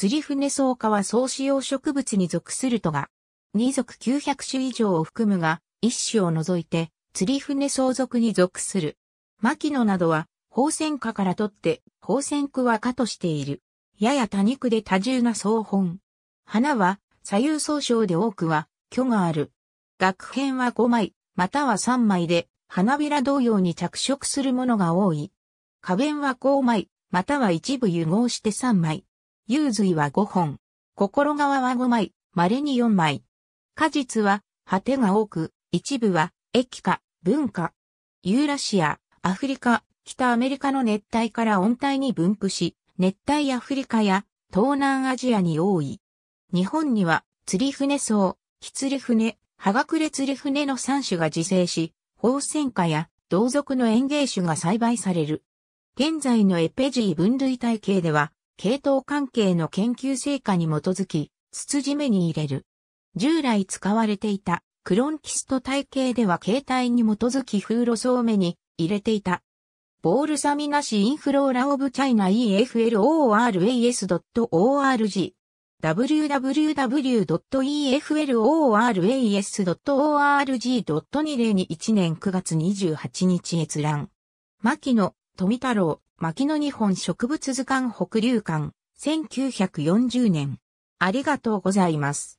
釣船草花は総使用植物に属するとが、2属900種以上を含むが、1種を除いて、釣船草属に属する。牧野などは、宝泉花から取って、宝泉区はかとしている。やや多肉で多重な草本。花は、左右総称で多くは、虚がある。学編は5枚、または3枚で、花びら同様に着色するものが多い。花弁は5枚、または一部融合して3枚。有髄は5本、心側は5枚、稀に4枚。果実は、果てが多く、一部は、液化、文化。ユーラシア、アフリカ、北アメリカの熱帯から温帯に分布し、熱帯アフリカや東南アジアに多い。日本には、釣り船草、キツり船、葉隠れ釣り船の3種が自生し、宝泉花や同族の園芸種が栽培される。現在のエペジー分類体系では、系統関係の研究成果に基づき、つつじめに入れる。従来使われていたクロンキスト体系では形態に基づき風呂そうめに入れていた。ボールサミナシインフローラオブチャイナ EFLORAS.org www.efloras.org.2021 年9月28日閲覧。牧野、富太郎、牧野日本植物図鑑北流館、1940年。ありがとうございます。